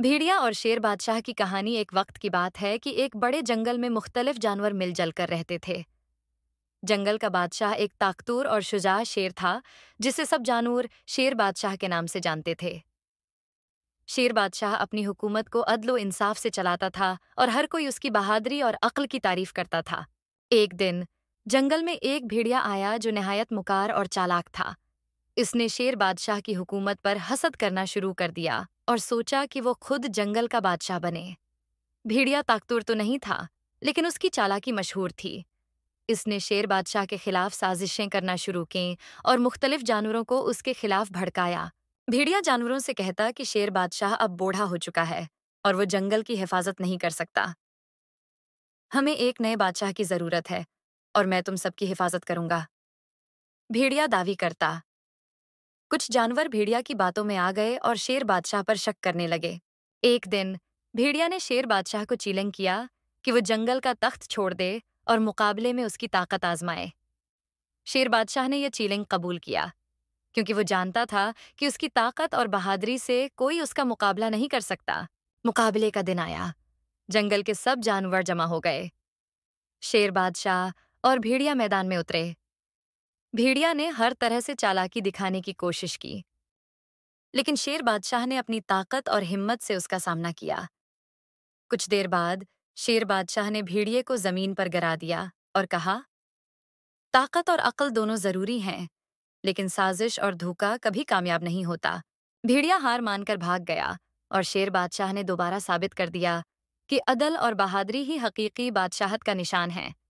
भेड़िया और शेर बादशाह की कहानी एक वक्त की बात है कि एक बड़े जंगल में मुख्तलिफ जानवर मिलजुल कर रहते थे जंगल का बादशाह एक ताकतूर और शुजा शेर था जिसे सब जानवर शेर बादशाह के नाम से जानते थे शेर बादशाह अपनी हुकूमत को अदलो इंसाफ से चलाता था और हर कोई उसकी बहादरी और अक्ल की तारीफ करता था एक दिन जंगल में एक भेड़िया आया जो नहायत मुकार और चालाक था इसने शेर बादशाह की हुकूमत पर हसद करना शुरू कर दिया और सोचा कि वो खुद जंगल का बादशाह बने भेड़िया ताकतूर तो नहीं था लेकिन उसकी चालाकी मशहूर थी इसने शेर बादशाह के खिलाफ साजिशें करना शुरू की और मुख्तलिफ जानवरों को उसके खिलाफ भड़काया भेड़िया जानवरों से कहता कि शेर बादशाह अब बूढ़ा हो चुका है और वो जंगल की हिफाजत नहीं कर सकता हमें एक नए बादशाह की जरूरत है और मैं तुम सबकी हिफाजत करूंगा भेड़िया दावी करता कुछ जानवर भेड़िया की बातों में आ गए और शेर बादशाह पर शक करने लगे एक दिन भेड़िया ने शेर बादशाह को चीलिंग किया कि वो जंगल का तख्त छोड़ दे और मुकाबले में उसकी ताकत आजमाए शेर बादशाह ने यह चीलिंग कबूल किया क्योंकि वो जानता था कि उसकी ताकत और बहादुरी से कोई उसका मुकाबला नहीं कर सकता मुकाबले का दिन आया जंगल के सब जानवर जमा हो गए शेर बादशाह और भेड़िया मैदान में उतरे भेड़िया ने हर तरह से चालाकी दिखाने की कोशिश की लेकिन शेर बादशाह ने अपनी ताकत और हिम्मत से उसका सामना किया कुछ देर बाद शेर बादशाह ने भेड़िए को जमीन पर गरा दिया और कहा ताकत और अकल दोनों जरूरी हैं लेकिन साजिश और धोखा कभी कामयाब नहीं होता भेड़िया हार मानकर भाग गया और शेर बादशाह ने दोबारा साबित कर दिया कि अदल और बहादरी ही हकीकी बादशाहत का निशान है